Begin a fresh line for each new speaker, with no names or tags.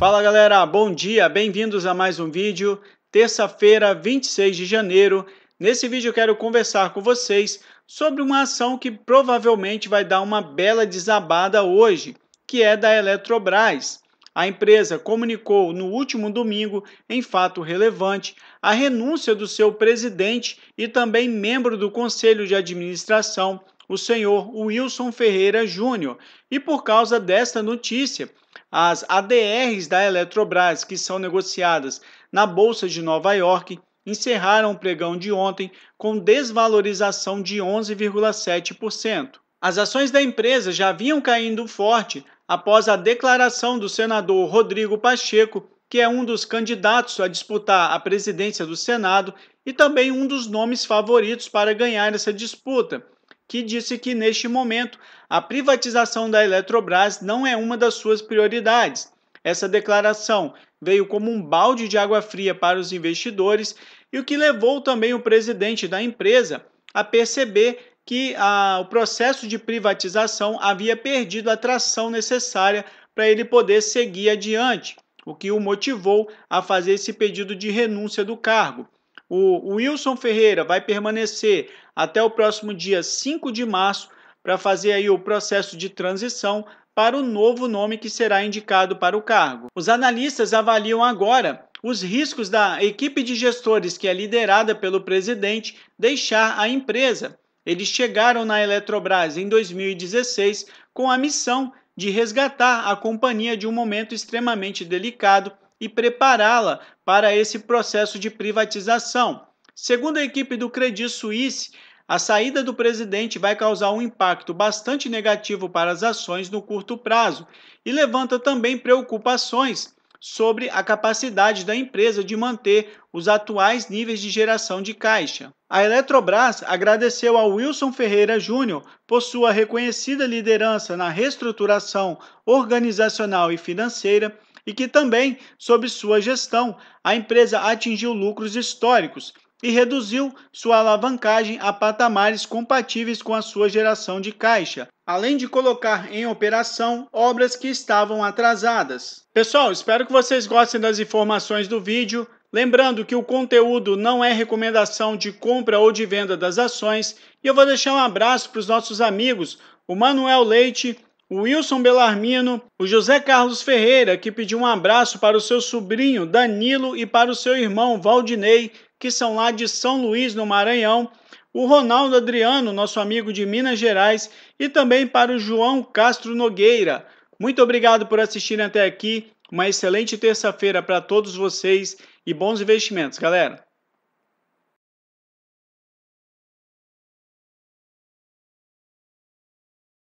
Fala galera, bom dia, bem-vindos a mais um vídeo, terça-feira, 26 de janeiro. Nesse vídeo quero conversar com vocês sobre uma ação que provavelmente vai dar uma bela desabada hoje, que é da Eletrobras. A empresa comunicou no último domingo, em fato relevante, a renúncia do seu presidente e também membro do conselho de administração, o senhor Wilson Ferreira Júnior. E por causa desta notícia, as ADRs da Eletrobras, que são negociadas na Bolsa de Nova York, encerraram o pregão de ontem com desvalorização de 11,7%. As ações da empresa já vinham caindo forte após a declaração do senador Rodrigo Pacheco, que é um dos candidatos a disputar a presidência do Senado e também um dos nomes favoritos para ganhar essa disputa que disse que neste momento a privatização da Eletrobras não é uma das suas prioridades. Essa declaração veio como um balde de água fria para os investidores e o que levou também o presidente da empresa a perceber que a, ah, o processo de privatização havia perdido a tração necessária para ele poder seguir adiante, o que o motivou a fazer esse pedido de renúncia do cargo. O Wilson Ferreira vai permanecer até o próximo dia 5 de março para fazer aí o processo de transição para o novo nome que será indicado para o cargo. Os analistas avaliam agora os riscos da equipe de gestores que é liderada pelo presidente deixar a empresa. Eles chegaram na Eletrobras em 2016 com a missão de resgatar a companhia de um momento extremamente delicado e prepará-la para esse processo de privatização. Segundo a equipe do Credit Suisse, a saída do presidente vai causar um impacto bastante negativo para as ações no curto prazo e levanta também preocupações sobre a capacidade da empresa de manter os atuais níveis de geração de caixa. A Eletrobras agradeceu a Wilson Ferreira Júnior por sua reconhecida liderança na reestruturação organizacional e financeira e que também, sob sua gestão, a empresa atingiu lucros históricos e reduziu sua alavancagem a patamares compatíveis com a sua geração de caixa, além de colocar em operação obras que estavam atrasadas. Pessoal, espero que vocês gostem das informações do vídeo. Lembrando que o conteúdo não é recomendação de compra ou de venda das ações, e eu vou deixar um abraço para os nossos amigos, o Manuel Leite, o Wilson Belarmino, o José Carlos Ferreira, que pediu um abraço para o seu sobrinho Danilo e para o seu irmão Valdinei, que são lá de São Luís, no Maranhão, o Ronaldo Adriano, nosso amigo de Minas Gerais, e também para o João Castro Nogueira. Muito obrigado por assistirem até aqui. Uma excelente terça-feira para todos vocês e bons investimentos, galera!